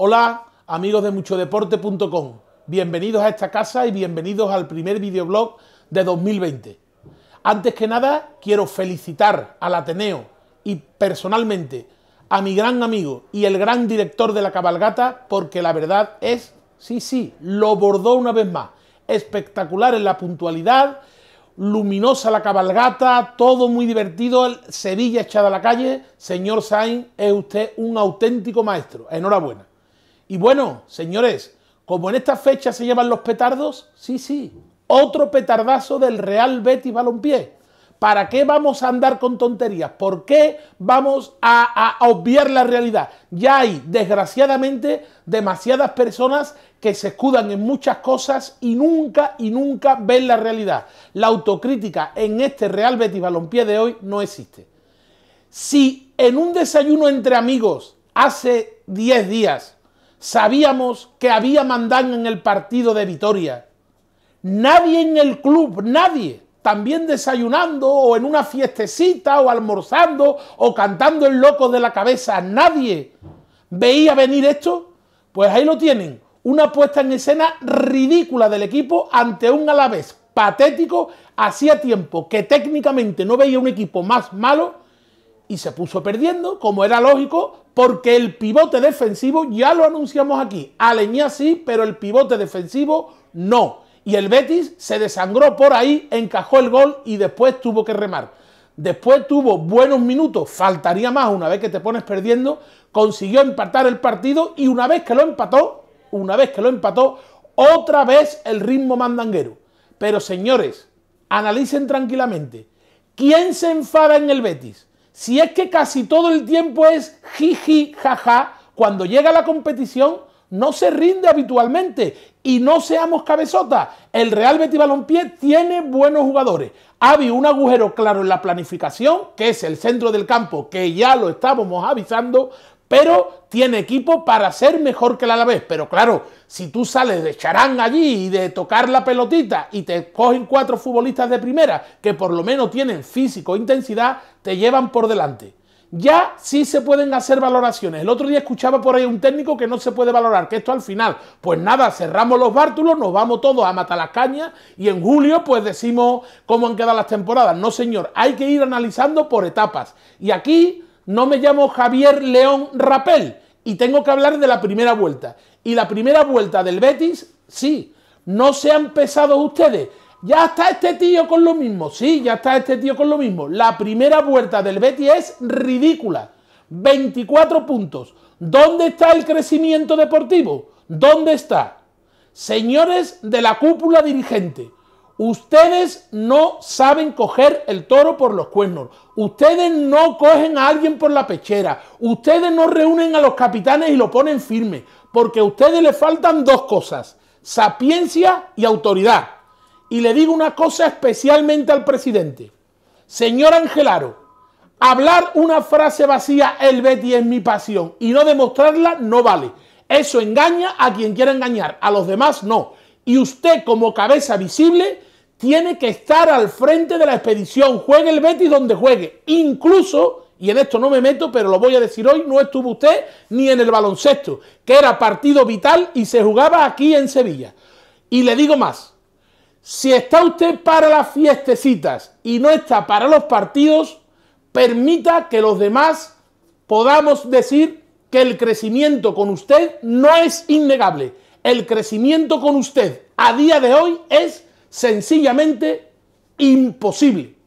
Hola, amigos de muchodeporte.com. Bienvenidos a esta casa y bienvenidos al primer videoblog de 2020. Antes que nada, quiero felicitar al Ateneo y personalmente a mi gran amigo y el gran director de la cabalgata porque la verdad es, sí, sí, lo bordó una vez más. Espectacular en la puntualidad, luminosa la cabalgata, todo muy divertido, el Sevilla echada a la calle. Señor Sainz, es usted un auténtico maestro. Enhorabuena. Y bueno, señores, como en esta fecha se llevan los petardos, sí, sí, otro petardazo del Real Betis Balompié. ¿Para qué vamos a andar con tonterías? ¿Por qué vamos a, obviar la realidad? Ya hay, desgraciadamente, demasiadas personas que se escudan en muchas cosas y nunca y nunca ven la realidad. La autocrítica en este Real Betis Balompié de hoy no existe. Si en un desayuno entre amigos hace 10 días Sabíamos que había mandán en el partido de Vitoria. Nadie en el club, nadie, también desayunando o en una fiestecita o almorzando o cantando el loco de la cabeza, nadie veía venir esto. Pues ahí lo tienen, una puesta en escena ridícula del equipo ante un Alavés patético. Hacía tiempo que técnicamente no veía un equipo más malo y se puso perdiendo, como era lógico, porque el pivote defensivo, ya lo anunciamos aquí, Aleñá sí, pero el pivote defensivo no. Y el Betis se desangró por ahí, encajó el gol y después tuvo que remar. Después tuvo buenos minutos, faltaría más una vez que te pones perdiendo, consiguió empatar el partido y una vez que lo empató, una vez que lo empató, otra vez el ritmo mandanguero. Pero señores, analicen tranquilamente. ¿Quién se enfada en el Betis? Si es que casi todo el tiempo es jiji, jaja, cuando llega la competición no se rinde habitualmente y no seamos cabezotas. El Real Betis Balompié tiene buenos jugadores. Ha habido un agujero claro en la planificación, que es el centro del campo, que ya lo estábamos avisando, pero tiene equipo para ser mejor que el Alavés. Pero claro, si tú sales de charán allí y de tocar la pelotita y te cogen cuatro futbolistas de primera que por lo menos tienen físico e intensidad, te llevan por delante. Ya sí se pueden hacer valoraciones. El otro día escuchaba por ahí un técnico que no se puede valorar, que esto al final, pues nada, cerramos los bártulos, nos vamos todos a matar las cañas y en julio pues decimos cómo han quedado las temporadas. No señor, hay que ir analizando por etapas. Y aquí no me llamo Javier León Rapel y tengo que hablar de la primera vuelta. Y la primera vuelta del Betis, sí, no se han pesado ustedes. Ya está este tío con lo mismo, sí, ya está este tío con lo mismo. La primera vuelta del Betis es ridícula. 24 puntos. ¿Dónde está el crecimiento deportivo? ¿Dónde está? Señores de la cúpula dirigente, Ustedes no saben coger el toro por los cuernos. Ustedes no cogen a alguien por la pechera. Ustedes no reúnen a los capitanes y lo ponen firme. Porque a ustedes le faltan dos cosas. Sapiencia y autoridad. Y le digo una cosa especialmente al presidente. Señor Angelaro, hablar una frase vacía, el Betty es mi pasión, y no demostrarla no vale. Eso engaña a quien quiera engañar, a los demás no. Y usted como cabeza visible tiene que estar al frente de la expedición, juegue el Betis donde juegue. Incluso, y en esto no me meto, pero lo voy a decir hoy, no estuvo usted ni en el baloncesto, que era partido vital y se jugaba aquí en Sevilla. Y le digo más, si está usted para las fiestecitas y no está para los partidos, permita que los demás podamos decir que el crecimiento con usted no es innegable. El crecimiento con usted a día de hoy es sencillamente imposible.